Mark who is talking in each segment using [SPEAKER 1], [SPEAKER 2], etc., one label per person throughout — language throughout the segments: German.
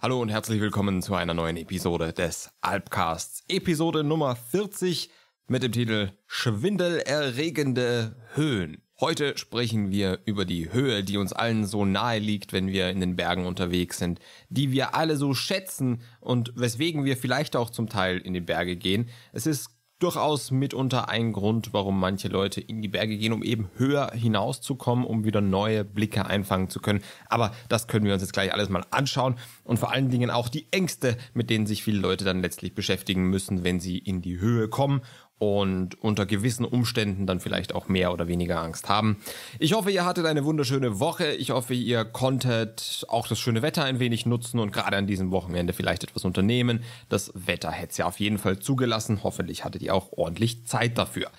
[SPEAKER 1] Hallo und herzlich willkommen zu einer neuen Episode des Alpcasts. Episode Nummer 40 mit dem Titel Schwindelerregende Höhen. Heute sprechen wir über die Höhe, die uns allen so nahe liegt, wenn wir in den Bergen unterwegs sind, die wir alle so schätzen und weswegen wir vielleicht auch zum Teil in die Berge gehen. Es ist durchaus mitunter ein Grund, warum manche Leute in die Berge gehen, um eben höher hinauszukommen, um wieder neue Blicke einfangen zu können. Aber das können wir uns jetzt gleich alles mal anschauen und vor allen Dingen auch die Ängste, mit denen sich viele Leute dann letztlich beschäftigen müssen, wenn sie in die Höhe kommen und unter gewissen Umständen dann vielleicht auch mehr oder weniger Angst haben. Ich hoffe, ihr hattet eine wunderschöne Woche. Ich hoffe, ihr konntet auch das schöne Wetter ein wenig nutzen und gerade an diesem Wochenende vielleicht etwas unternehmen. Das Wetter hätte es ja auf jeden Fall zugelassen. Hoffentlich hattet ihr auch ordentlich Zeit dafür.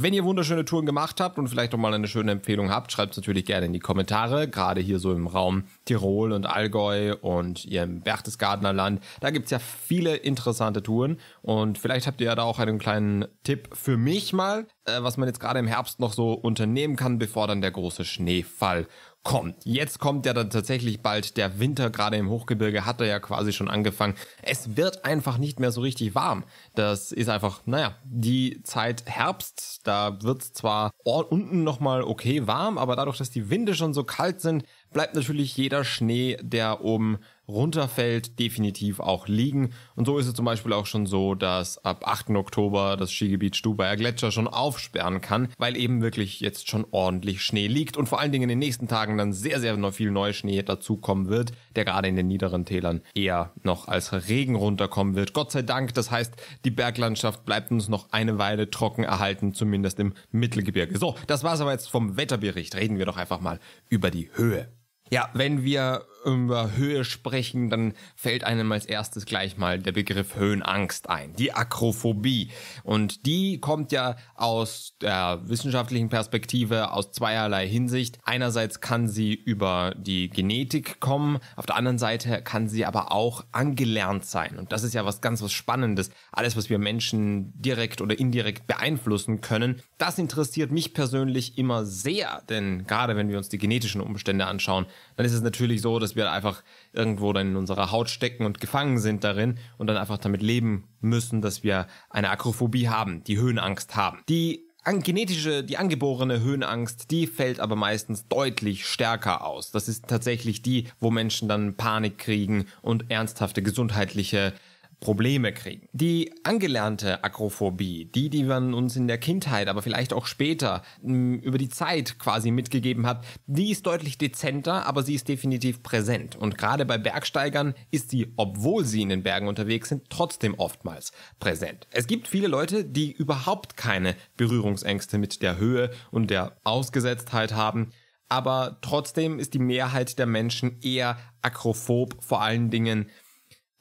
[SPEAKER 1] Wenn ihr wunderschöne Touren gemacht habt und vielleicht auch mal eine schöne Empfehlung habt, schreibt es natürlich gerne in die Kommentare, gerade hier so im Raum Tirol und Allgäu und ihr im Berchtesgadener Land. Da gibt's ja viele interessante Touren und vielleicht habt ihr ja da auch einen kleinen Tipp für mich mal, äh, was man jetzt gerade im Herbst noch so unternehmen kann, bevor dann der große Schneefall kommen. Jetzt kommt ja dann tatsächlich bald der Winter, gerade im Hochgebirge hat er ja quasi schon angefangen. Es wird einfach nicht mehr so richtig warm. Das ist einfach, naja, die Zeit Herbst, da wird es zwar unten nochmal okay warm, aber dadurch, dass die Winde schon so kalt sind, bleibt natürlich jeder Schnee, der oben runterfällt, definitiv auch liegen. Und so ist es zum Beispiel auch schon so, dass ab 8. Oktober das Skigebiet Stubaier Gletscher schon aufsperren kann, weil eben wirklich jetzt schon ordentlich Schnee liegt und vor allen Dingen in den nächsten Tagen dann sehr, sehr noch viel Neuschnee dazukommen wird, der gerade in den niederen Tälern eher noch als Regen runterkommen wird. Gott sei Dank, das heißt, die Berglandschaft bleibt uns noch eine Weile trocken erhalten, zumindest im Mittelgebirge. So, das war's aber jetzt vom Wetterbericht. Reden wir doch einfach mal über die Höhe. Ja, wenn wir über Höhe sprechen, dann fällt einem als erstes gleich mal der Begriff Höhenangst ein, die Akrophobie. Und die kommt ja aus der wissenschaftlichen Perspektive aus zweierlei Hinsicht. Einerseits kann sie über die Genetik kommen, auf der anderen Seite kann sie aber auch angelernt sein. Und das ist ja was ganz was Spannendes. Alles, was wir Menschen direkt oder indirekt beeinflussen können, das interessiert mich persönlich immer sehr, denn gerade wenn wir uns die genetischen Umstände anschauen, dann ist es natürlich so, dass dass wir einfach irgendwo dann in unserer Haut stecken und gefangen sind darin und dann einfach damit leben müssen, dass wir eine Akrophobie haben, die Höhenangst haben. Die genetische, die angeborene Höhenangst, die fällt aber meistens deutlich stärker aus. Das ist tatsächlich die, wo Menschen dann Panik kriegen und ernsthafte gesundheitliche Probleme kriegen. Die angelernte Akrophobie, die, die man uns in der Kindheit, aber vielleicht auch später über die Zeit quasi mitgegeben hat, die ist deutlich dezenter, aber sie ist definitiv präsent. Und gerade bei Bergsteigern ist sie, obwohl sie in den Bergen unterwegs sind, trotzdem oftmals präsent. Es gibt viele Leute, die überhaupt keine Berührungsängste mit der Höhe und der Ausgesetztheit haben. Aber trotzdem ist die Mehrheit der Menschen eher akrophob, vor allen Dingen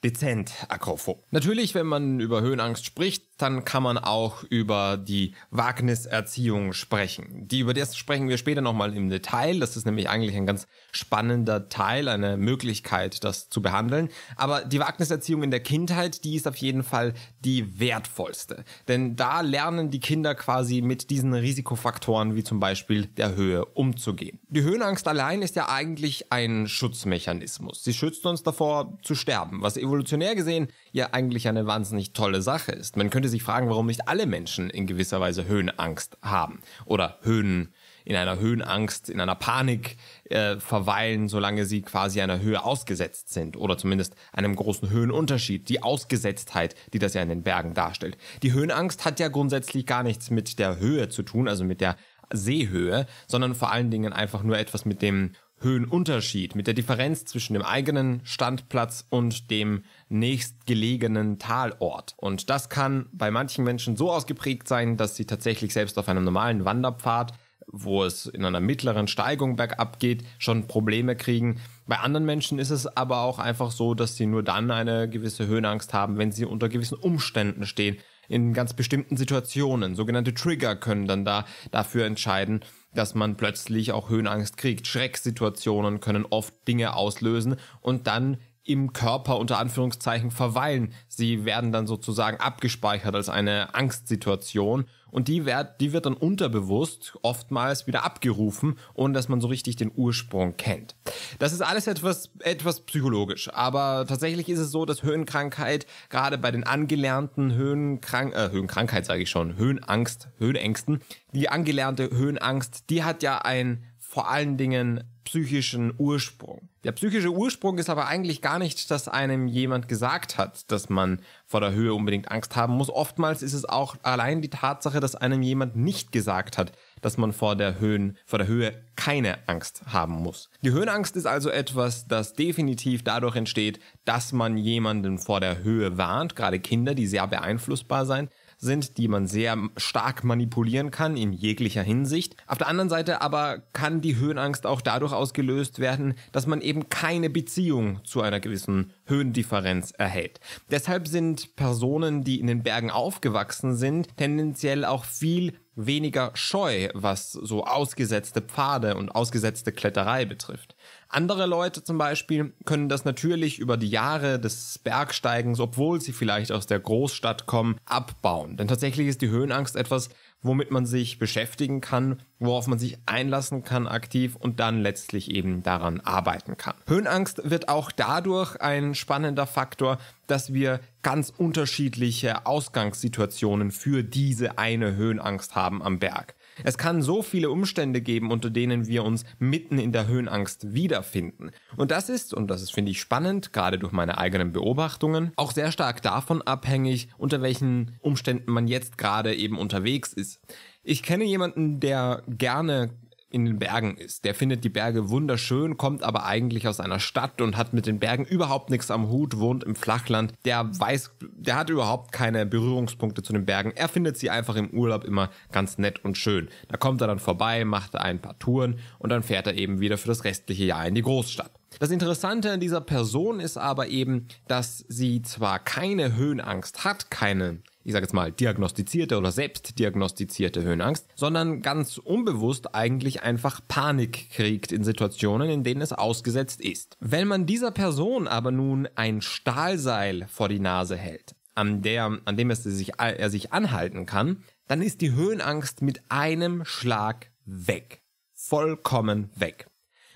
[SPEAKER 1] dezent agrophob. Natürlich, wenn man über Höhenangst spricht, dann kann man auch über die Wagniserziehung sprechen. Die, über das sprechen wir später nochmal im Detail. Das ist nämlich eigentlich ein ganz spannender Teil, eine Möglichkeit, das zu behandeln. Aber die Wagniserziehung in der Kindheit, die ist auf jeden Fall die wertvollste. Denn da lernen die Kinder quasi mit diesen Risikofaktoren wie zum Beispiel der Höhe umzugehen. Die Höhenangst allein ist ja eigentlich ein Schutzmechanismus. Sie schützt uns davor zu sterben, was evolutionär gesehen ja eigentlich eine wahnsinnig tolle Sache ist. Man könnte sich fragen, warum nicht alle Menschen in gewisser Weise Höhenangst haben oder Höhen in einer Höhenangst, in einer Panik äh, verweilen, solange sie quasi einer Höhe ausgesetzt sind oder zumindest einem großen Höhenunterschied, die Ausgesetztheit, die das ja in den Bergen darstellt. Die Höhenangst hat ja grundsätzlich gar nichts mit der Höhe zu tun, also mit der Seehöhe, sondern vor allen Dingen einfach nur etwas mit dem Höhenunterschied, mit der Differenz zwischen dem eigenen Standplatz und dem nächstgelegenen Talort. Und das kann bei manchen Menschen so ausgeprägt sein, dass sie tatsächlich selbst auf einem normalen Wanderpfad, wo es in einer mittleren Steigung bergab geht, schon Probleme kriegen. Bei anderen Menschen ist es aber auch einfach so, dass sie nur dann eine gewisse Höhenangst haben, wenn sie unter gewissen Umständen stehen, in ganz bestimmten Situationen. Sogenannte Trigger können dann da dafür entscheiden, dass man plötzlich auch Höhenangst kriegt. Schrecksituationen können oft Dinge auslösen und dann im Körper unter Anführungszeichen verweilen. Sie werden dann sozusagen abgespeichert als eine Angstsituation und die wird, die wird dann unterbewusst oftmals wieder abgerufen, ohne dass man so richtig den Ursprung kennt. Das ist alles etwas, etwas psychologisch, aber tatsächlich ist es so, dass Höhenkrankheit gerade bei den angelernten Höhenkrank äh, Höhenkrankheit sage ich schon, Höhenangst, Höhenängsten, die angelernte Höhenangst, die hat ja ein vor allen Dingen psychischen Ursprung. Der psychische Ursprung ist aber eigentlich gar nicht, dass einem jemand gesagt hat, dass man vor der Höhe unbedingt Angst haben muss. Oftmals ist es auch allein die Tatsache, dass einem jemand nicht gesagt hat, dass man vor der, Höhen, vor der Höhe keine Angst haben muss. Die Höhenangst ist also etwas, das definitiv dadurch entsteht, dass man jemanden vor der Höhe warnt, gerade Kinder, die sehr beeinflussbar sein sind, die man sehr stark manipulieren kann in jeglicher Hinsicht. Auf der anderen Seite aber kann die Höhenangst auch dadurch ausgelöst werden, dass man eben keine Beziehung zu einer gewissen Höhendifferenz erhält. Deshalb sind Personen, die in den Bergen aufgewachsen sind, tendenziell auch viel weniger scheu, was so ausgesetzte Pfade und ausgesetzte Kletterei betrifft. Andere Leute zum Beispiel können das natürlich über die Jahre des Bergsteigens, obwohl sie vielleicht aus der Großstadt kommen, abbauen. Denn tatsächlich ist die Höhenangst etwas, womit man sich beschäftigen kann, worauf man sich einlassen kann aktiv und dann letztlich eben daran arbeiten kann. Höhenangst wird auch dadurch ein spannender Faktor, dass wir ganz unterschiedliche Ausgangssituationen für diese eine Höhenangst haben am Berg. Es kann so viele Umstände geben, unter denen wir uns mitten in der Höhenangst wiederfinden. Und das ist, und das ist, finde ich spannend, gerade durch meine eigenen Beobachtungen, auch sehr stark davon abhängig, unter welchen Umständen man jetzt gerade eben unterwegs ist. Ich kenne jemanden, der gerne in den Bergen ist. Der findet die Berge wunderschön, kommt aber eigentlich aus einer Stadt und hat mit den Bergen überhaupt nichts am Hut, wohnt im Flachland. Der weiß, der hat überhaupt keine Berührungspunkte zu den Bergen. Er findet sie einfach im Urlaub immer ganz nett und schön. Da kommt er dann vorbei, macht ein paar Touren und dann fährt er eben wieder für das restliche Jahr in die Großstadt. Das Interessante an dieser Person ist aber eben, dass sie zwar keine Höhenangst hat, keine ich sage jetzt mal, diagnostizierte oder selbstdiagnostizierte Höhenangst, sondern ganz unbewusst eigentlich einfach Panik kriegt in Situationen, in denen es ausgesetzt ist. Wenn man dieser Person aber nun ein Stahlseil vor die Nase hält, an, der, an dem es sich, er sich anhalten kann, dann ist die Höhenangst mit einem Schlag weg. Vollkommen weg.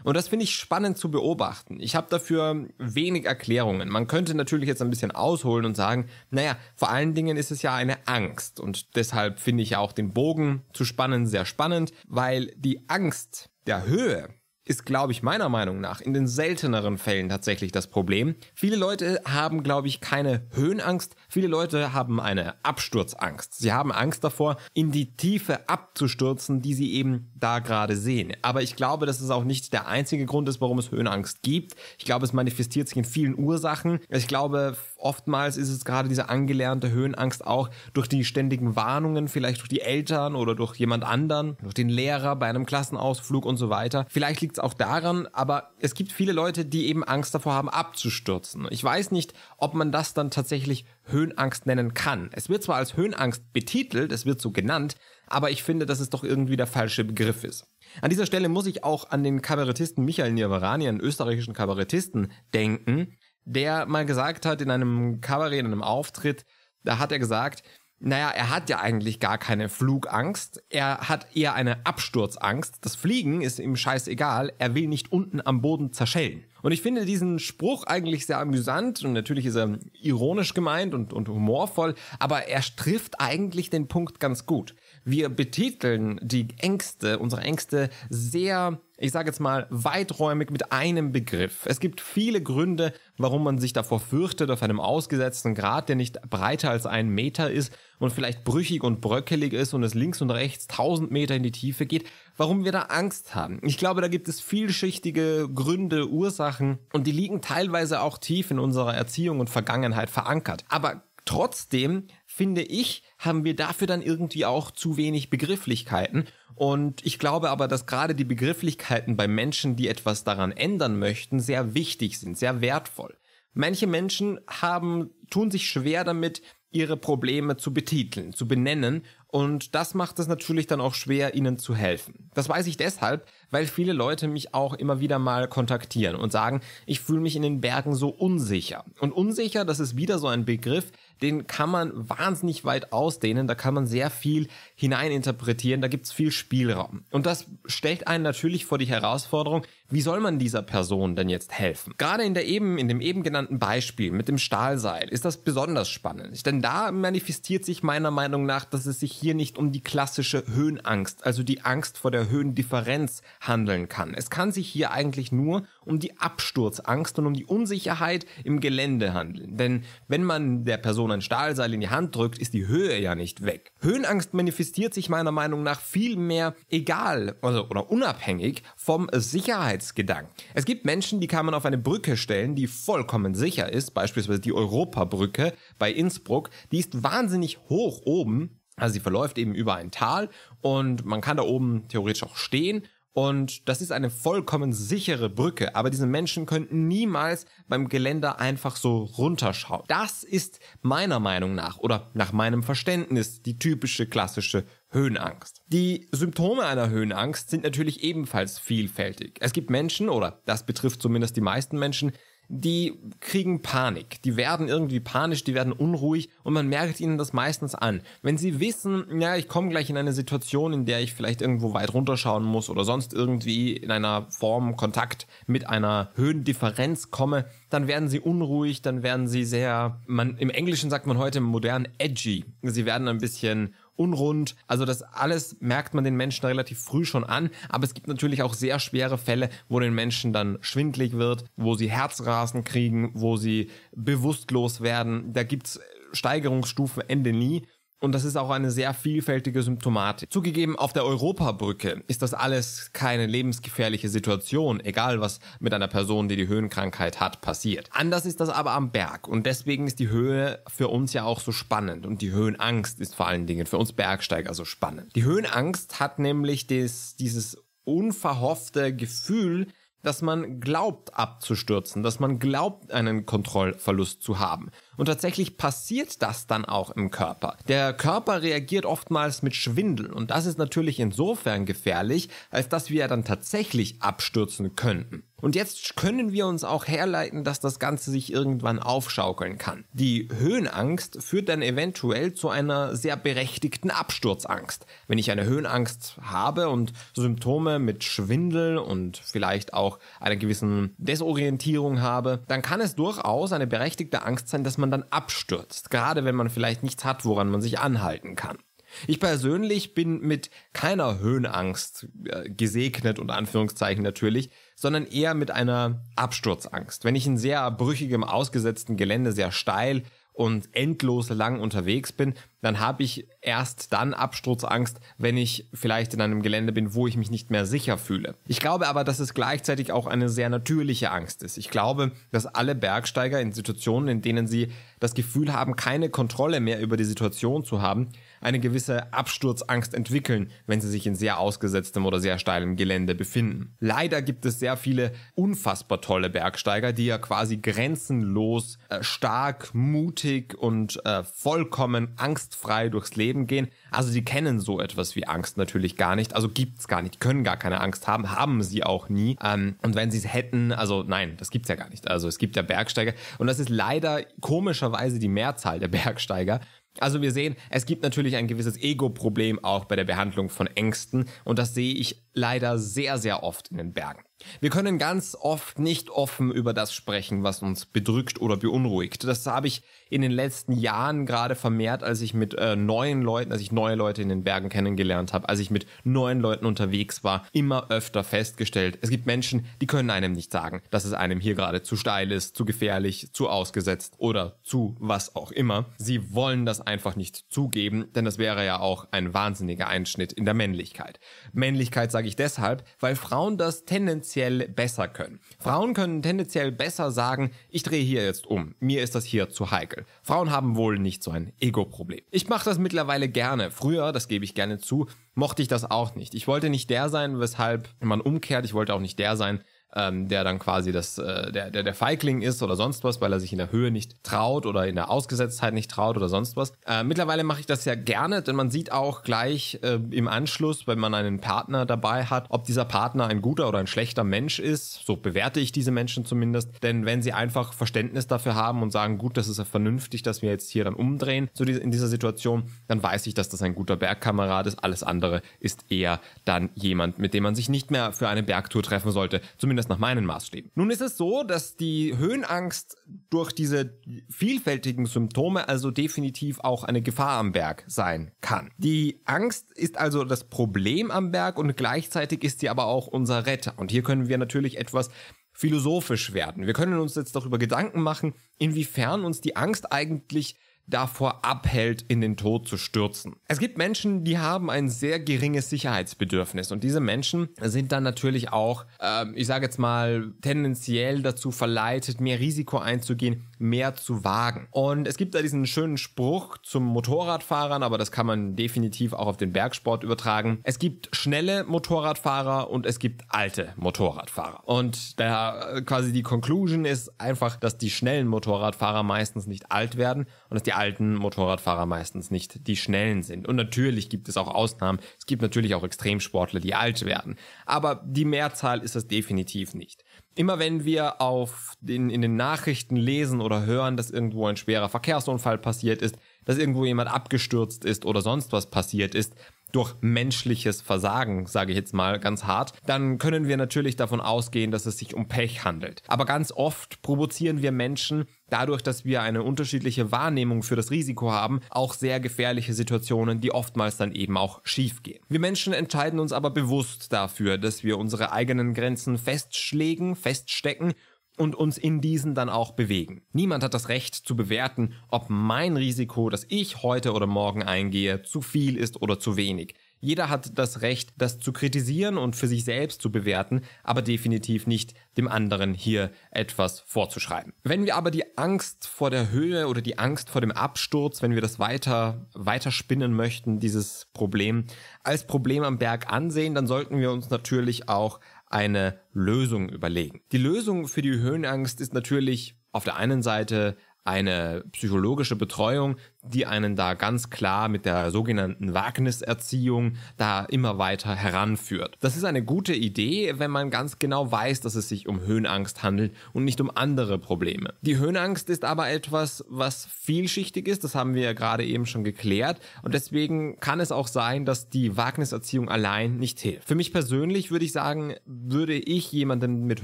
[SPEAKER 1] Und das finde ich spannend zu beobachten. Ich habe dafür wenig Erklärungen. Man könnte natürlich jetzt ein bisschen ausholen und sagen, naja, vor allen Dingen ist es ja eine Angst. Und deshalb finde ich ja auch den Bogen zu spannen sehr spannend, weil die Angst der Höhe ist, glaube ich, meiner Meinung nach in den selteneren Fällen tatsächlich das Problem. Viele Leute haben, glaube ich, keine Höhenangst. Viele Leute haben eine Absturzangst. Sie haben Angst davor, in die Tiefe abzustürzen, die sie eben da gerade sehen. Aber ich glaube, dass es auch nicht der einzige Grund ist, warum es Höhenangst gibt. Ich glaube, es manifestiert sich in vielen Ursachen. Ich glaube, oftmals ist es gerade diese angelernte Höhenangst auch durch die ständigen Warnungen, vielleicht durch die Eltern oder durch jemand anderen, durch den Lehrer bei einem Klassenausflug und so weiter. Vielleicht liegt es auch daran, aber es gibt viele Leute, die eben Angst davor haben, abzustürzen. Ich weiß nicht, ob man das dann tatsächlich Höhenangst nennen kann. Es wird zwar als Höhenangst betitelt, es wird so genannt, aber ich finde, dass es doch irgendwie der falsche Begriff ist. An dieser Stelle muss ich auch an den Kabarettisten Michael Nirvarani, einen österreichischen Kabarettisten, denken, der mal gesagt hat in einem Kabarett, in einem Auftritt, da hat er gesagt, naja, er hat ja eigentlich gar keine Flugangst, er hat eher eine Absturzangst. Das Fliegen ist ihm scheißegal, er will nicht unten am Boden zerschellen. Und ich finde diesen Spruch eigentlich sehr amüsant und natürlich ist er ironisch gemeint und, und humorvoll, aber er trifft eigentlich den Punkt ganz gut. Wir betiteln die Ängste, unsere Ängste sehr, ich sage jetzt mal, weiträumig mit einem Begriff. Es gibt viele Gründe, warum man sich davor fürchtet, auf einem ausgesetzten Grad, der nicht breiter als ein Meter ist und vielleicht brüchig und bröckelig ist und es links und rechts tausend Meter in die Tiefe geht, warum wir da Angst haben. Ich glaube, da gibt es vielschichtige Gründe, Ursachen und die liegen teilweise auch tief in unserer Erziehung und Vergangenheit verankert. Aber Trotzdem finde ich, haben wir dafür dann irgendwie auch zu wenig Begrifflichkeiten. Und ich glaube aber, dass gerade die Begrifflichkeiten bei Menschen, die etwas daran ändern möchten, sehr wichtig sind, sehr wertvoll. Manche Menschen haben, tun sich schwer damit, ihre Probleme zu betiteln, zu benennen. Und das macht es natürlich dann auch schwer, ihnen zu helfen. Das weiß ich deshalb, weil viele Leute mich auch immer wieder mal kontaktieren und sagen, ich fühle mich in den Bergen so unsicher. Und unsicher, das ist wieder so ein Begriff, den kann man wahnsinnig weit ausdehnen, da kann man sehr viel hineininterpretieren, da gibt's viel Spielraum. Und das stellt einen natürlich vor die Herausforderung, wie soll man dieser Person denn jetzt helfen? Gerade in der eben, in dem eben genannten Beispiel mit dem Stahlseil ist das besonders spannend, denn da manifestiert sich meiner Meinung nach, dass es sich hier nicht um die klassische Höhenangst, also die Angst vor der Höhendifferenz handeln kann. Es kann sich hier eigentlich nur um die Absturzangst und um die Unsicherheit im Gelände handeln. Denn wenn man der Person ein Stahlseil in die Hand drückt, ist die Höhe ja nicht weg. Höhenangst manifestiert sich meiner Meinung nach viel mehr egal also, oder unabhängig vom Sicherheitsgedanken. Es gibt Menschen, die kann man auf eine Brücke stellen, die vollkommen sicher ist, beispielsweise die Europabrücke bei Innsbruck, die ist wahnsinnig hoch oben also sie verläuft eben über ein Tal und man kann da oben theoretisch auch stehen und das ist eine vollkommen sichere Brücke, aber diese Menschen könnten niemals beim Geländer einfach so runterschauen. Das ist meiner Meinung nach oder nach meinem Verständnis die typische klassische Höhenangst. Die Symptome einer Höhenangst sind natürlich ebenfalls vielfältig. Es gibt Menschen, oder das betrifft zumindest die meisten Menschen, die kriegen Panik. Die werden irgendwie panisch, die werden unruhig und man merkt ihnen das meistens an. Wenn sie wissen, ja, ich komme gleich in eine Situation, in der ich vielleicht irgendwo weit runterschauen muss oder sonst irgendwie in einer Form Kontakt mit einer Höhendifferenz komme, dann werden sie unruhig, dann werden sie sehr, man, im Englischen sagt man heute modern edgy. Sie werden ein bisschen unrund. Also das alles merkt man den Menschen relativ früh schon an. Aber es gibt natürlich auch sehr schwere Fälle, wo den Menschen dann schwindlig wird, wo sie Herzrasen kriegen, wo sie bewusstlos werden. Da gibt's Steigerungsstufen Ende nie. Und das ist auch eine sehr vielfältige Symptomatik. Zugegeben, auf der Europabrücke ist das alles keine lebensgefährliche Situation, egal was mit einer Person, die die Höhenkrankheit hat, passiert. Anders ist das aber am Berg und deswegen ist die Höhe für uns ja auch so spannend und die Höhenangst ist vor allen Dingen für uns Bergsteiger so spannend. Die Höhenangst hat nämlich des, dieses unverhoffte Gefühl, dass man glaubt abzustürzen, dass man glaubt einen Kontrollverlust zu haben. Und tatsächlich passiert das dann auch im Körper. Der Körper reagiert oftmals mit Schwindel und das ist natürlich insofern gefährlich, als dass wir dann tatsächlich abstürzen könnten. Und jetzt können wir uns auch herleiten, dass das Ganze sich irgendwann aufschaukeln kann. Die Höhenangst führt dann eventuell zu einer sehr berechtigten Absturzangst. Wenn ich eine Höhenangst habe und Symptome mit Schwindel und vielleicht auch einer gewissen Desorientierung habe, dann kann es durchaus eine berechtigte Angst sein, dass man dann abstürzt. Gerade wenn man vielleicht nichts hat, woran man sich anhalten kann. Ich persönlich bin mit keiner Höhenangst äh, gesegnet und Anführungszeichen natürlich sondern eher mit einer Absturzangst. Wenn ich in sehr brüchigem, ausgesetzten Gelände sehr steil und endlos lang unterwegs bin, dann habe ich erst dann Absturzangst, wenn ich vielleicht in einem Gelände bin, wo ich mich nicht mehr sicher fühle. Ich glaube aber, dass es gleichzeitig auch eine sehr natürliche Angst ist. Ich glaube, dass alle Bergsteiger in Situationen, in denen sie das Gefühl haben, keine Kontrolle mehr über die Situation zu haben, eine gewisse Absturzangst entwickeln, wenn sie sich in sehr ausgesetztem oder sehr steilem Gelände befinden. Leider gibt es sehr viele unfassbar tolle Bergsteiger, die ja quasi grenzenlos äh, stark, mutig und äh, vollkommen angstfrei durchs Leben gehen. Also die kennen so etwas wie Angst natürlich gar nicht. Also gibt's gar nicht, können gar keine Angst haben, haben sie auch nie. Ähm, und wenn sie es hätten, also nein, das gibt's ja gar nicht. Also es gibt ja Bergsteiger und das ist leider komischerweise die Mehrzahl der Bergsteiger, also wir sehen, es gibt natürlich ein gewisses Ego-Problem auch bei der Behandlung von Ängsten und das sehe ich leider sehr, sehr oft in den Bergen. Wir können ganz oft nicht offen über das sprechen, was uns bedrückt oder beunruhigt. Das habe ich in den letzten Jahren gerade vermehrt, als ich mit äh, neuen Leuten, als ich neue Leute in den Bergen kennengelernt habe, als ich mit neuen Leuten unterwegs war, immer öfter festgestellt, es gibt Menschen, die können einem nicht sagen, dass es einem hier gerade zu steil ist, zu gefährlich, zu ausgesetzt oder zu was auch immer. Sie wollen das einfach nicht zugeben, denn das wäre ja auch ein wahnsinniger Einschnitt in der Männlichkeit. Männlichkeit sage ich deshalb, weil Frauen das tendenziell besser können. Frauen können tendenziell besser sagen, ich drehe hier jetzt um, mir ist das hier zu heikel. Beispiel. Frauen haben wohl nicht so ein Ego-Problem. Ich mache das mittlerweile gerne. Früher, das gebe ich gerne zu, mochte ich das auch nicht. Ich wollte nicht der sein, weshalb man umkehrt. Ich wollte auch nicht der sein, ähm, der dann quasi das, äh, der, der, der Feigling ist oder sonst was, weil er sich in der Höhe nicht traut oder in der Ausgesetztheit nicht traut oder sonst was. Äh, mittlerweile mache ich das ja gerne, denn man sieht auch gleich äh, im Anschluss, wenn man einen Partner dabei hat, ob dieser Partner ein guter oder ein schlechter Mensch ist. So bewerte ich diese Menschen zumindest. Denn wenn sie einfach Verständnis dafür haben und sagen, gut, das ist ja vernünftig, dass wir jetzt hier dann umdrehen so diese, in dieser Situation, dann weiß ich, dass das ein guter Bergkamerad ist. Alles andere ist eher dann jemand, mit dem man sich nicht mehr für eine Bergtour treffen sollte. Zumindest zumindest nach meinen Maßstäben. Nun ist es so, dass die Höhenangst durch diese vielfältigen Symptome also definitiv auch eine Gefahr am Berg sein kann. Die Angst ist also das Problem am Berg und gleichzeitig ist sie aber auch unser Retter. Und hier können wir natürlich etwas philosophisch werden. Wir können uns jetzt darüber Gedanken machen, inwiefern uns die Angst eigentlich davor abhält, in den Tod zu stürzen. Es gibt Menschen, die haben ein sehr geringes Sicherheitsbedürfnis und diese Menschen sind dann natürlich auch, äh, ich sage jetzt mal, tendenziell dazu verleitet, mehr Risiko einzugehen, mehr zu wagen. Und es gibt da diesen schönen Spruch zum Motorradfahrern, aber das kann man definitiv auch auf den Bergsport übertragen. Es gibt schnelle Motorradfahrer und es gibt alte Motorradfahrer. Und da äh, quasi die Conclusion ist einfach, dass die schnellen Motorradfahrer meistens nicht alt werden und dass die alten Motorradfahrer meistens nicht die schnellen sind. Und natürlich gibt es auch Ausnahmen. Es gibt natürlich auch Extremsportler, die alt werden. Aber die Mehrzahl ist das definitiv nicht. Immer wenn wir auf den, in den Nachrichten lesen oder hören, dass irgendwo ein schwerer Verkehrsunfall passiert ist, dass irgendwo jemand abgestürzt ist oder sonst was passiert ist, durch menschliches Versagen, sage ich jetzt mal ganz hart, dann können wir natürlich davon ausgehen, dass es sich um Pech handelt. Aber ganz oft provozieren wir Menschen dadurch, dass wir eine unterschiedliche Wahrnehmung für das Risiko haben, auch sehr gefährliche Situationen, die oftmals dann eben auch schief gehen. Wir Menschen entscheiden uns aber bewusst dafür, dass wir unsere eigenen Grenzen festschlägen, feststecken und uns in diesen dann auch bewegen. Niemand hat das Recht zu bewerten, ob mein Risiko, das ich heute oder morgen eingehe, zu viel ist oder zu wenig. Jeder hat das Recht, das zu kritisieren und für sich selbst zu bewerten, aber definitiv nicht dem anderen hier etwas vorzuschreiben. Wenn wir aber die Angst vor der Höhe oder die Angst vor dem Absturz, wenn wir das weiter, weiter spinnen möchten, dieses Problem, als Problem am Berg ansehen, dann sollten wir uns natürlich auch eine Lösung überlegen. Die Lösung für die Höhenangst ist natürlich auf der einen Seite eine psychologische Betreuung, die einen da ganz klar mit der sogenannten Wagniserziehung da immer weiter heranführt. Das ist eine gute Idee, wenn man ganz genau weiß, dass es sich um Höhenangst handelt und nicht um andere Probleme. Die Höhenangst ist aber etwas, was vielschichtig ist, das haben wir ja gerade eben schon geklärt und deswegen kann es auch sein, dass die Wagniserziehung allein nicht hilft. Für mich persönlich würde ich sagen, würde ich jemandem mit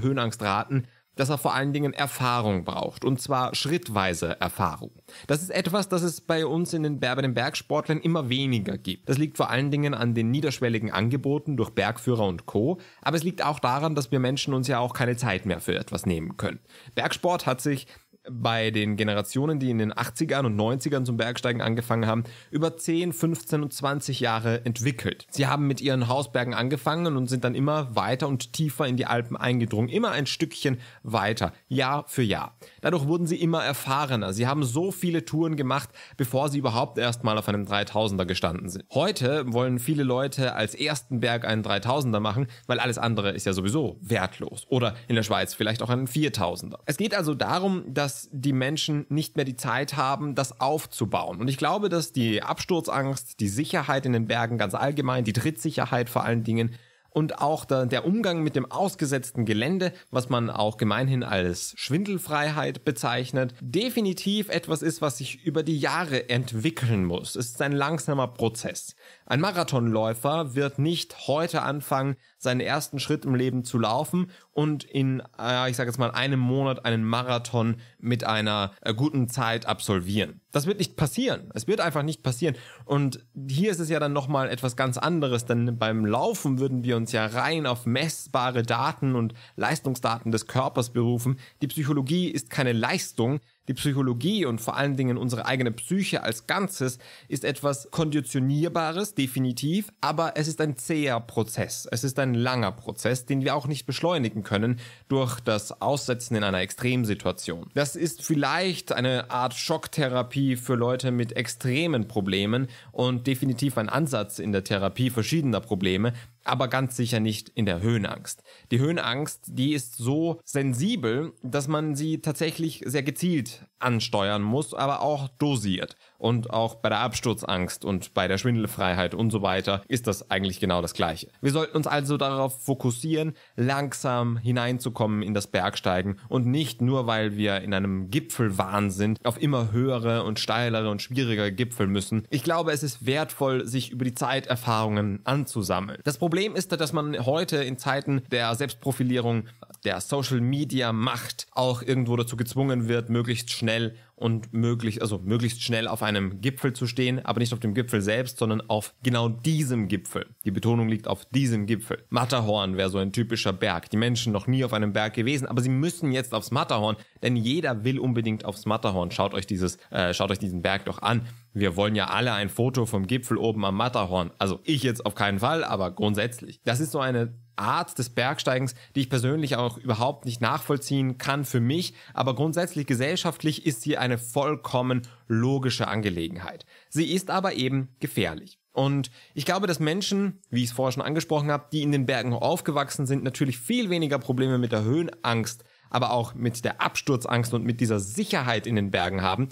[SPEAKER 1] Höhenangst raten, dass er vor allen Dingen Erfahrung braucht. Und zwar schrittweise Erfahrung. Das ist etwas, das es bei uns in den, bei Bergsportlern immer weniger gibt. Das liegt vor allen Dingen an den niederschwelligen Angeboten durch Bergführer und Co. Aber es liegt auch daran, dass wir Menschen uns ja auch keine Zeit mehr für etwas nehmen können. Bergsport hat sich bei den Generationen, die in den 80ern und 90ern zum Bergsteigen angefangen haben, über 10, 15 und 20 Jahre entwickelt. Sie haben mit ihren Hausbergen angefangen und sind dann immer weiter und tiefer in die Alpen eingedrungen, immer ein Stückchen weiter, Jahr für Jahr. Dadurch wurden sie immer erfahrener. Sie haben so viele Touren gemacht, bevor sie überhaupt erstmal auf einem 3000er gestanden sind. Heute wollen viele Leute als ersten Berg einen 3000er machen, weil alles andere ist ja sowieso wertlos. Oder in der Schweiz vielleicht auch einen 4000er. Es geht also darum, dass dass die Menschen nicht mehr die Zeit haben, das aufzubauen. Und ich glaube, dass die Absturzangst, die Sicherheit in den Bergen ganz allgemein, die Trittsicherheit vor allen Dingen und auch der Umgang mit dem ausgesetzten Gelände, was man auch gemeinhin als Schwindelfreiheit bezeichnet, definitiv etwas ist, was sich über die Jahre entwickeln muss. Es ist ein langsamer Prozess. Ein Marathonläufer wird nicht heute anfangen, seinen ersten Schritt im Leben zu laufen und in, äh, ich sage jetzt mal, einem Monat einen Marathon mit einer äh, guten Zeit absolvieren. Das wird nicht passieren. Es wird einfach nicht passieren. Und hier ist es ja dann nochmal etwas ganz anderes, denn beim Laufen würden wir uns ja rein auf messbare Daten und Leistungsdaten des Körpers berufen. Die Psychologie ist keine Leistung, die Psychologie und vor allen Dingen unsere eigene Psyche als Ganzes ist etwas Konditionierbares, definitiv, aber es ist ein zäher Prozess. Es ist ein langer Prozess, den wir auch nicht beschleunigen können durch das Aussetzen in einer Extremsituation. Das ist vielleicht eine Art Schocktherapie für Leute mit extremen Problemen und definitiv ein Ansatz in der Therapie verschiedener Probleme, aber ganz sicher nicht in der Höhenangst. Die Höhenangst, die ist so sensibel, dass man sie tatsächlich sehr gezielt ansteuern muss, aber auch dosiert. Und auch bei der Absturzangst und bei der Schwindelfreiheit und so weiter ist das eigentlich genau das Gleiche. Wir sollten uns also darauf fokussieren, langsam hineinzukommen in das Bergsteigen und nicht nur, weil wir in einem Gipfelwahn sind, auf immer höhere und steilere und schwierigere Gipfel müssen. Ich glaube, es ist wertvoll, sich über die Zeit Erfahrungen anzusammeln. Das Problem ist, dass man heute in Zeiten der Selbstprofilierung, der Social Media Macht auch irgendwo dazu gezwungen wird, möglichst schnell und möglich, also möglichst schnell auf einem Gipfel zu stehen, aber nicht auf dem Gipfel selbst, sondern auf genau diesem Gipfel. Die Betonung liegt auf diesem Gipfel. Matterhorn wäre so ein typischer Berg. Die Menschen noch nie auf einem Berg gewesen, aber sie müssen jetzt aufs Matterhorn, denn jeder will unbedingt aufs Matterhorn. Schaut euch dieses, äh, schaut euch diesen Berg doch an. Wir wollen ja alle ein Foto vom Gipfel oben am Matterhorn. Also ich jetzt auf keinen Fall, aber grundsätzlich. Das ist so eine Art des Bergsteigens, die ich persönlich auch überhaupt nicht nachvollziehen kann für mich, aber grundsätzlich gesellschaftlich ist sie eine vollkommen logische Angelegenheit. Sie ist aber eben gefährlich. Und ich glaube, dass Menschen, wie ich es vorher schon angesprochen habe, die in den Bergen aufgewachsen sind, natürlich viel weniger Probleme mit der Höhenangst, aber auch mit der Absturzangst und mit dieser Sicherheit in den Bergen haben,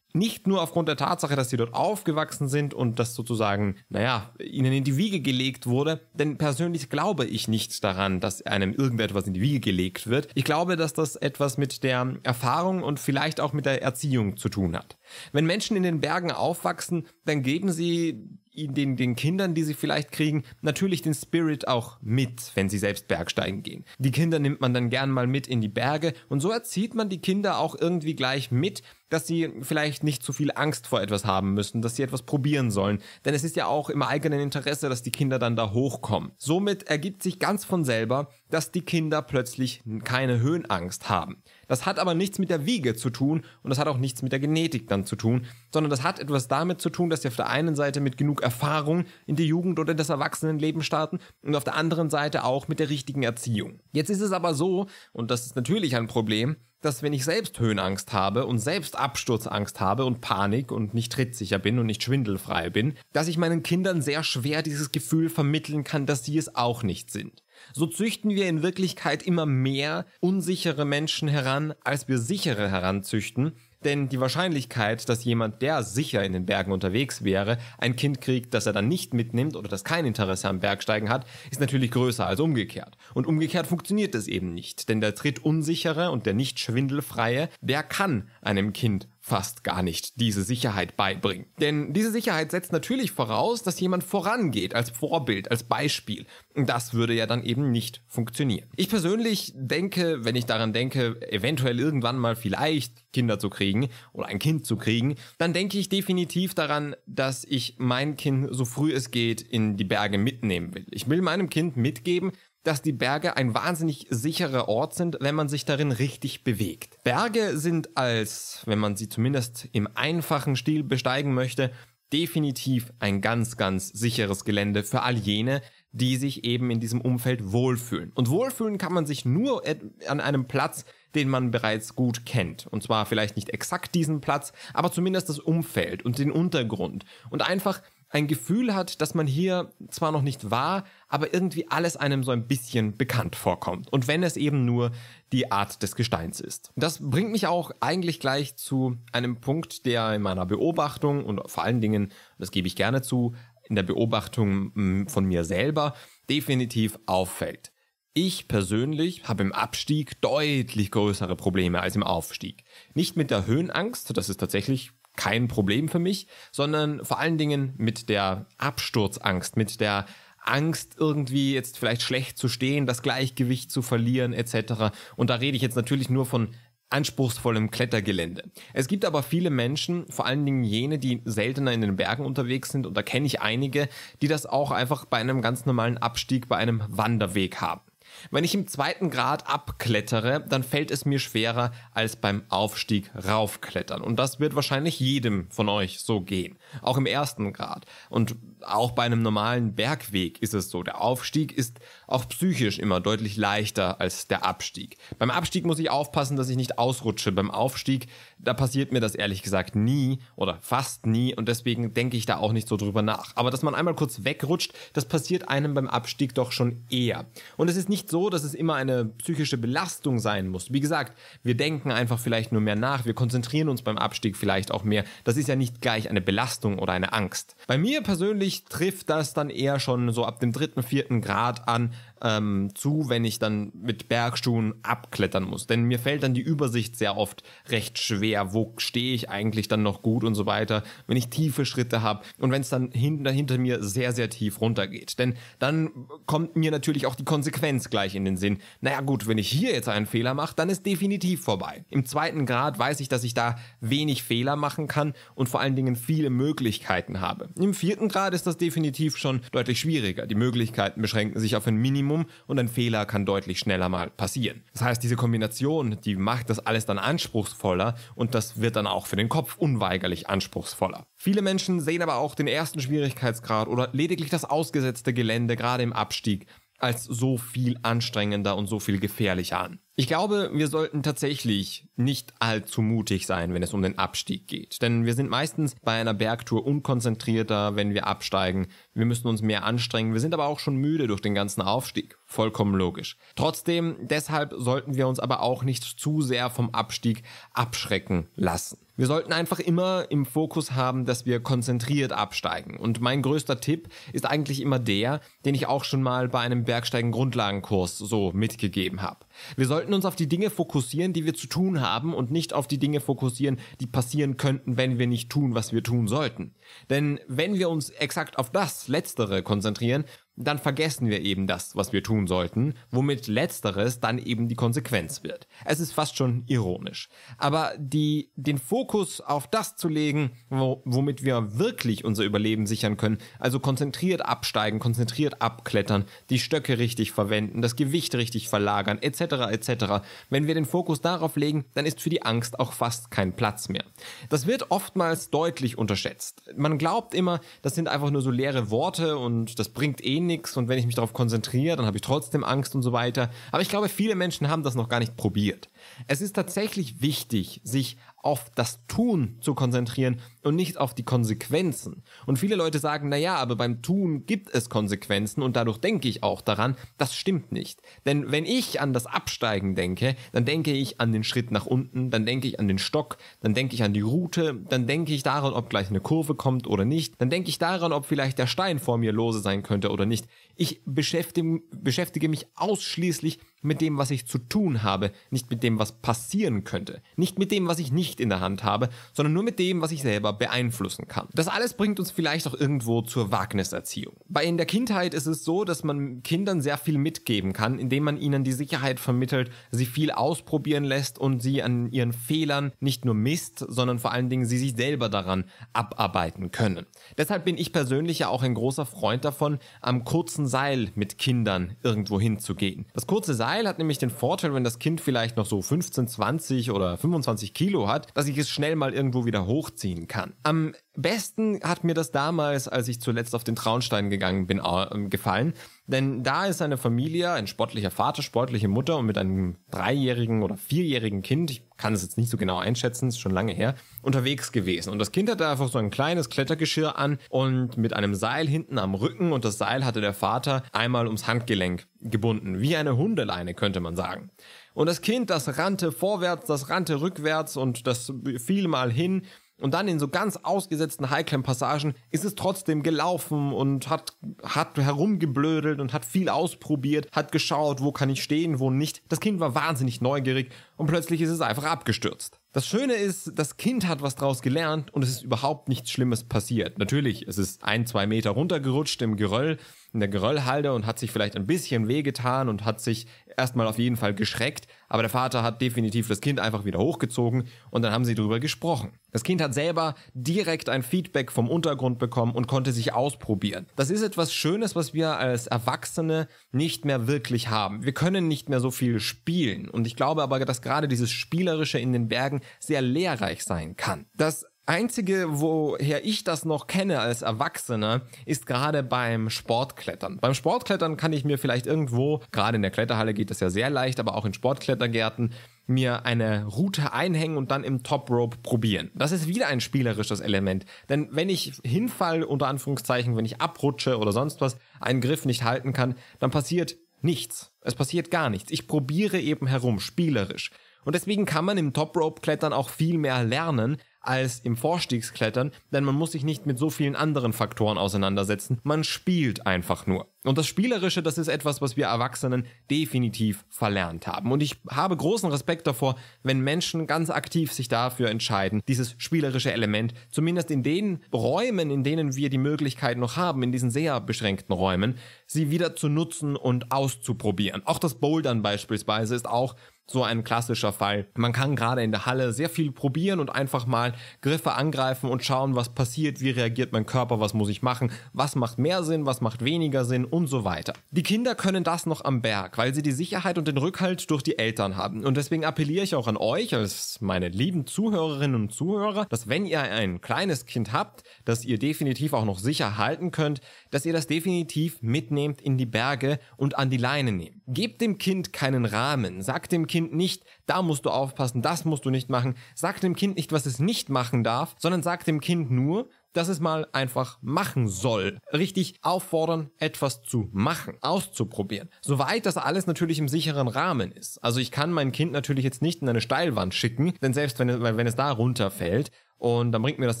[SPEAKER 1] nicht nur aufgrund der Tatsache, dass sie dort aufgewachsen sind und das sozusagen, naja, ihnen in die Wiege gelegt wurde, denn persönlich glaube ich nicht daran, dass einem irgendetwas in die Wiege gelegt wird. Ich glaube, dass das etwas mit der Erfahrung und vielleicht auch mit der Erziehung zu tun hat. Wenn Menschen in den Bergen aufwachsen, dann geben sie in den, den Kindern, die sie vielleicht kriegen, natürlich den Spirit auch mit, wenn sie selbst Bergsteigen gehen. Die Kinder nimmt man dann gern mal mit in die Berge und so erzieht man die Kinder auch irgendwie gleich mit, dass sie vielleicht nicht zu viel Angst vor etwas haben müssen, dass sie etwas probieren sollen. Denn es ist ja auch im eigenen Interesse, dass die Kinder dann da hochkommen. Somit ergibt sich ganz von selber, dass die Kinder plötzlich keine Höhenangst haben. Das hat aber nichts mit der Wiege zu tun und das hat auch nichts mit der Genetik dann zu tun, sondern das hat etwas damit zu tun, dass sie auf der einen Seite mit genug Erfahrung in die Jugend oder das Erwachsenenleben starten und auf der anderen Seite auch mit der richtigen Erziehung. Jetzt ist es aber so, und das ist natürlich ein Problem, dass wenn ich selbst Höhenangst habe und selbst Absturzangst habe und Panik und nicht trittsicher bin und nicht schwindelfrei bin, dass ich meinen Kindern sehr schwer dieses Gefühl vermitteln kann, dass sie es auch nicht sind. So züchten wir in Wirklichkeit immer mehr unsichere Menschen heran, als wir sichere heranzüchten, denn die Wahrscheinlichkeit, dass jemand, der sicher in den Bergen unterwegs wäre, ein Kind kriegt, das er dann nicht mitnimmt oder das kein Interesse am Bergsteigen hat, ist natürlich größer als umgekehrt. Und umgekehrt funktioniert es eben nicht, denn der Tritt unsichere und der nicht schwindelfreie, der kann einem Kind fast gar nicht diese Sicherheit beibringen. Denn diese Sicherheit setzt natürlich voraus, dass jemand vorangeht, als Vorbild, als Beispiel. Das würde ja dann eben nicht funktionieren. Ich persönlich denke, wenn ich daran denke, eventuell irgendwann mal vielleicht Kinder zu kriegen oder ein Kind zu kriegen, dann denke ich definitiv daran, dass ich mein Kind so früh es geht in die Berge mitnehmen will. Ich will meinem Kind mitgeben, dass die Berge ein wahnsinnig sicherer Ort sind, wenn man sich darin richtig bewegt. Berge sind als, wenn man sie zumindest im einfachen Stil besteigen möchte, definitiv ein ganz, ganz sicheres Gelände für all jene, die sich eben in diesem Umfeld wohlfühlen. Und wohlfühlen kann man sich nur an einem Platz, den man bereits gut kennt. Und zwar vielleicht nicht exakt diesen Platz, aber zumindest das Umfeld und den Untergrund. Und einfach ein Gefühl hat, dass man hier zwar noch nicht war, aber irgendwie alles einem so ein bisschen bekannt vorkommt. Und wenn es eben nur die Art des Gesteins ist. Das bringt mich auch eigentlich gleich zu einem Punkt, der in meiner Beobachtung und vor allen Dingen, das gebe ich gerne zu, in der Beobachtung mm, von mir selber definitiv auffällt. Ich persönlich habe im Abstieg deutlich größere Probleme als im Aufstieg. Nicht mit der Höhenangst, das ist tatsächlich kein Problem für mich, sondern vor allen Dingen mit der Absturzangst, mit der Angst, irgendwie jetzt vielleicht schlecht zu stehen, das Gleichgewicht zu verlieren etc. Und da rede ich jetzt natürlich nur von anspruchsvollem Klettergelände. Es gibt aber viele Menschen, vor allen Dingen jene, die seltener in den Bergen unterwegs sind, und da kenne ich einige, die das auch einfach bei einem ganz normalen Abstieg, bei einem Wanderweg haben. Wenn ich im zweiten Grad abklettere, dann fällt es mir schwerer als beim Aufstieg raufklettern. Und das wird wahrscheinlich jedem von euch so gehen. Auch im ersten Grad. Und auch bei einem normalen Bergweg ist es so. Der Aufstieg ist auch psychisch immer deutlich leichter als der Abstieg. Beim Abstieg muss ich aufpassen, dass ich nicht ausrutsche. Beim Aufstieg, da passiert mir das ehrlich gesagt nie oder fast nie und deswegen denke ich da auch nicht so drüber nach. Aber dass man einmal kurz wegrutscht, das passiert einem beim Abstieg doch schon eher. Und es ist nicht so so, dass es immer eine psychische Belastung sein muss. Wie gesagt, wir denken einfach vielleicht nur mehr nach, wir konzentrieren uns beim Abstieg vielleicht auch mehr. Das ist ja nicht gleich eine Belastung oder eine Angst. Bei mir persönlich trifft das dann eher schon so ab dem dritten, vierten Grad an, ähm, zu, wenn ich dann mit Bergschuhen abklettern muss. Denn mir fällt dann die Übersicht sehr oft recht schwer. Wo stehe ich eigentlich dann noch gut und so weiter, wenn ich tiefe Schritte habe und wenn es dann hinter, hinter mir sehr, sehr tief runtergeht. Denn dann kommt mir natürlich auch die Konsequenz gleich in den Sinn. Naja gut, wenn ich hier jetzt einen Fehler mache, dann ist definitiv vorbei. Im zweiten Grad weiß ich, dass ich da wenig Fehler machen kann und vor allen Dingen viele Möglichkeiten habe. Im vierten Grad ist das definitiv schon deutlich schwieriger. Die Möglichkeiten beschränken sich auf ein Minimum Optimum und ein Fehler kann deutlich schneller mal passieren. Das heißt, diese Kombination, die macht das alles dann anspruchsvoller und das wird dann auch für den Kopf unweigerlich anspruchsvoller. Viele Menschen sehen aber auch den ersten Schwierigkeitsgrad oder lediglich das ausgesetzte Gelände gerade im Abstieg als so viel anstrengender und so viel gefährlicher an. Ich glaube, wir sollten tatsächlich nicht allzu mutig sein, wenn es um den Abstieg geht. Denn wir sind meistens bei einer Bergtour unkonzentrierter, wenn wir absteigen. Wir müssen uns mehr anstrengen. Wir sind aber auch schon müde durch den ganzen Aufstieg. Vollkommen logisch. Trotzdem, deshalb sollten wir uns aber auch nicht zu sehr vom Abstieg abschrecken lassen. Wir sollten einfach immer im Fokus haben, dass wir konzentriert absteigen. Und mein größter Tipp ist eigentlich immer der, den ich auch schon mal bei einem Bergsteigen-Grundlagenkurs so mitgegeben habe. Wir sollten sollten uns auf die Dinge fokussieren, die wir zu tun haben und nicht auf die Dinge fokussieren, die passieren könnten, wenn wir nicht tun, was wir tun sollten. Denn wenn wir uns exakt auf das Letztere konzentrieren, dann vergessen wir eben das, was wir tun sollten, womit letzteres dann eben die Konsequenz wird. Es ist fast schon ironisch. Aber die, den Fokus auf das zu legen, wo, womit wir wirklich unser Überleben sichern können, also konzentriert absteigen, konzentriert abklettern, die Stöcke richtig verwenden, das Gewicht richtig verlagern, etc., etc. Wenn wir den Fokus darauf legen, dann ist für die Angst auch fast kein Platz mehr. Das wird oftmals deutlich unterschätzt. Man glaubt immer, das sind einfach nur so leere Worte und das bringt eh nichts und wenn ich mich darauf konzentriere, dann habe ich trotzdem Angst und so weiter. Aber ich glaube, viele Menschen haben das noch gar nicht probiert. Es ist tatsächlich wichtig, sich auf das Tun zu konzentrieren und nicht auf die Konsequenzen. Und viele Leute sagen, na ja, aber beim Tun gibt es Konsequenzen und dadurch denke ich auch daran, das stimmt nicht. Denn wenn ich an das Absteigen denke, dann denke ich an den Schritt nach unten, dann denke ich an den Stock, dann denke ich an die Route, dann denke ich daran, ob gleich eine Kurve kommt oder nicht, dann denke ich daran, ob vielleicht der Stein vor mir lose sein könnte oder nicht. Ich beschäftige, beschäftige mich ausschließlich mit dem, was ich zu tun habe, nicht mit dem, was passieren könnte, nicht mit dem, was ich nicht in der Hand habe, sondern nur mit dem, was ich selber beeinflussen kann. Das alles bringt uns vielleicht auch irgendwo zur Wagniserziehung. Bei in der Kindheit ist es so, dass man Kindern sehr viel mitgeben kann, indem man ihnen die Sicherheit vermittelt, sie viel ausprobieren lässt und sie an ihren Fehlern nicht nur misst, sondern vor allen Dingen sie sich selber daran abarbeiten können. Deshalb bin ich persönlich ja auch ein großer Freund davon, am kurzen Seil mit Kindern irgendwo hinzugehen. Das kurze Seil Teil hat nämlich den Vorteil, wenn das Kind vielleicht noch so 15, 20 oder 25 Kilo hat, dass ich es schnell mal irgendwo wieder hochziehen kann. Am besten hat mir das damals, als ich zuletzt auf den Traunstein gegangen bin, ähm, gefallen, denn da ist eine Familie, ein sportlicher Vater, sportliche Mutter und mit einem dreijährigen oder vierjährigen Kind, ich kann es jetzt nicht so genau einschätzen, ist schon lange her, unterwegs gewesen. Und das Kind hatte einfach so ein kleines Klettergeschirr an und mit einem Seil hinten am Rücken und das Seil hatte der Vater einmal ums Handgelenk gebunden, wie eine Hundeleine könnte man sagen. Und das Kind, das rannte vorwärts, das rannte rückwärts und das fiel mal hin und dann in so ganz ausgesetzten Highclimb-Passagen ist es trotzdem gelaufen und hat, hat herumgeblödelt und hat viel ausprobiert, hat geschaut, wo kann ich stehen, wo nicht. Das Kind war wahnsinnig neugierig und plötzlich ist es einfach abgestürzt. Das Schöne ist, das Kind hat was draus gelernt und es ist überhaupt nichts Schlimmes passiert. Natürlich, es ist ein, zwei Meter runtergerutscht im Geröll, in der Geröllhalde und hat sich vielleicht ein bisschen wehgetan und hat sich erstmal auf jeden Fall geschreckt, aber der Vater hat definitiv das Kind einfach wieder hochgezogen und dann haben sie drüber gesprochen. Das Kind hat selber direkt ein Feedback vom Untergrund bekommen und konnte sich ausprobieren. Das ist etwas Schönes, was wir als Erwachsene nicht mehr wirklich haben. Wir können nicht mehr so viel spielen und ich glaube aber, dass gerade dieses Spielerische in den Bergen sehr lehrreich sein kann. Das Einzige, woher ich das noch kenne als Erwachsener, ist gerade beim Sportklettern. Beim Sportklettern kann ich mir vielleicht irgendwo, gerade in der Kletterhalle geht das ja sehr leicht, aber auch in Sportklettergärten, mir eine Route einhängen und dann im Top Rope probieren. Das ist wieder ein spielerisches Element. Denn wenn ich hinfall, unter Anführungszeichen, wenn ich abrutsche oder sonst was, einen Griff nicht halten kann, dann passiert nichts. Es passiert gar nichts. Ich probiere eben herum, spielerisch. Und deswegen kann man im Top Rope Klettern auch viel mehr lernen, als im Vorstiegsklettern, denn man muss sich nicht mit so vielen anderen Faktoren auseinandersetzen. Man spielt einfach nur. Und das Spielerische, das ist etwas, was wir Erwachsenen definitiv verlernt haben. Und ich habe großen Respekt davor, wenn Menschen ganz aktiv sich dafür entscheiden, dieses spielerische Element, zumindest in den Räumen, in denen wir die Möglichkeit noch haben, in diesen sehr beschränkten Räumen, sie wieder zu nutzen und auszuprobieren. Auch das Bouldern beispielsweise ist auch so ein klassischer Fall. Man kann gerade in der Halle sehr viel probieren und einfach mal Griffe angreifen und schauen, was passiert, wie reagiert mein Körper, was muss ich machen, was macht mehr Sinn, was macht weniger Sinn und so weiter. Die Kinder können das noch am Berg, weil sie die Sicherheit und den Rückhalt durch die Eltern haben. Und deswegen appelliere ich auch an euch als meine lieben Zuhörerinnen und Zuhörer, dass wenn ihr ein kleines Kind habt, das ihr definitiv auch noch sicher halten könnt, dass ihr das definitiv mitnehmt in die Berge und an die Leine nehmt. Gebt dem Kind keinen Rahmen. Sagt dem Kind nicht, da musst du aufpassen, das musst du nicht machen. Sagt dem Kind nicht, was es nicht machen darf, sondern sagt dem Kind nur, dass es mal einfach machen soll. Richtig auffordern, etwas zu machen, auszuprobieren. Soweit das alles natürlich im sicheren Rahmen ist. Also ich kann mein Kind natürlich jetzt nicht in eine Steilwand schicken, denn selbst wenn es, wenn es da runterfällt, und dann bringt mir das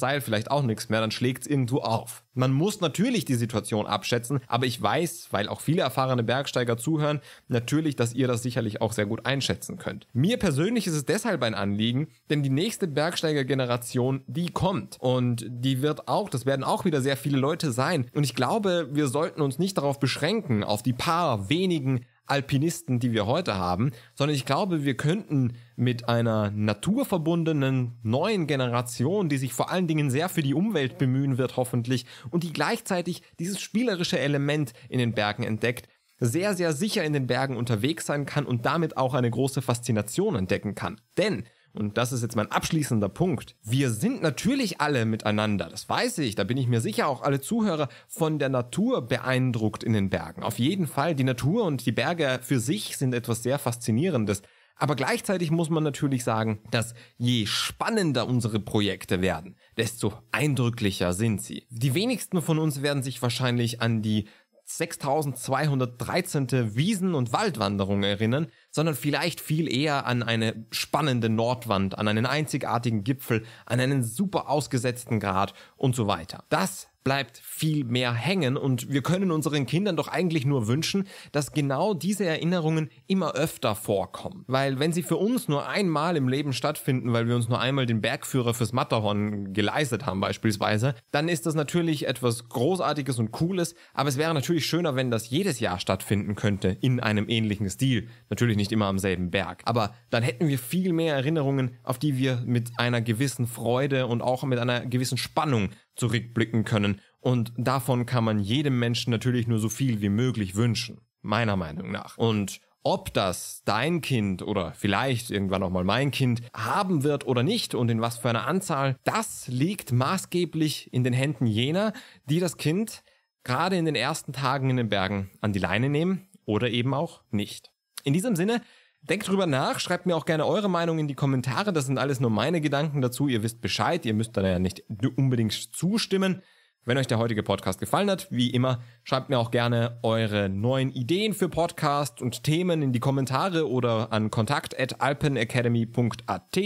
[SPEAKER 1] Seil vielleicht auch nichts mehr, dann schlägt es irgendwo auf. Man muss natürlich die Situation abschätzen, aber ich weiß, weil auch viele erfahrene Bergsteiger zuhören, natürlich, dass ihr das sicherlich auch sehr gut einschätzen könnt. Mir persönlich ist es deshalb ein Anliegen, denn die nächste Bergsteigergeneration, die kommt und die wird auch, das werden auch wieder sehr viele Leute sein und ich glaube, wir sollten uns nicht darauf beschränken, auf die paar wenigen Alpinisten, die wir heute haben, sondern ich glaube, wir könnten mit einer naturverbundenen neuen Generation, die sich vor allen Dingen sehr für die Umwelt bemühen wird, hoffentlich, und die gleichzeitig dieses spielerische Element in den Bergen entdeckt, sehr, sehr sicher in den Bergen unterwegs sein kann und damit auch eine große Faszination entdecken kann. Denn und das ist jetzt mein abschließender Punkt, wir sind natürlich alle miteinander, das weiß ich, da bin ich mir sicher, auch alle Zuhörer von der Natur beeindruckt in den Bergen. Auf jeden Fall, die Natur und die Berge für sich sind etwas sehr Faszinierendes. Aber gleichzeitig muss man natürlich sagen, dass je spannender unsere Projekte werden, desto eindrücklicher sind sie. Die wenigsten von uns werden sich wahrscheinlich an die 6213. Wiesen- und Waldwanderung erinnern, sondern vielleicht viel eher an eine spannende Nordwand, an einen einzigartigen Gipfel, an einen super ausgesetzten Grat und so weiter. Das bleibt viel mehr hängen und wir können unseren Kindern doch eigentlich nur wünschen, dass genau diese Erinnerungen immer öfter vorkommen. Weil wenn sie für uns nur einmal im Leben stattfinden, weil wir uns nur einmal den Bergführer fürs Matterhorn geleistet haben beispielsweise, dann ist das natürlich etwas Großartiges und Cooles, aber es wäre natürlich schöner, wenn das jedes Jahr stattfinden könnte in einem ähnlichen Stil. Natürlich nicht immer am selben Berg, aber dann hätten wir viel mehr Erinnerungen, auf die wir mit einer gewissen Freude und auch mit einer gewissen Spannung zurückblicken können und davon kann man jedem Menschen natürlich nur so viel wie möglich wünschen, meiner Meinung nach. Und ob das dein Kind oder vielleicht irgendwann auch mal mein Kind haben wird oder nicht und in was für einer Anzahl, das liegt maßgeblich in den Händen jener, die das Kind gerade in den ersten Tagen in den Bergen an die Leine nehmen oder eben auch nicht. In diesem Sinne Denkt drüber nach, schreibt mir auch gerne eure Meinung in die Kommentare. Das sind alles nur meine Gedanken dazu. Ihr wisst Bescheid, ihr müsst da ja nicht unbedingt zustimmen. Wenn euch der heutige Podcast gefallen hat, wie immer, schreibt mir auch gerne eure neuen Ideen für Podcasts und Themen in die Kommentare oder an kontakt.alpenacademy.at.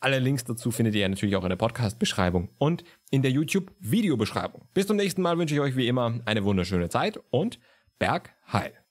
[SPEAKER 1] Alle Links dazu findet ihr natürlich auch in der Podcast-Beschreibung und in der YouTube-Videobeschreibung. Bis zum nächsten Mal wünsche ich euch wie immer eine wunderschöne Zeit und Berg heil!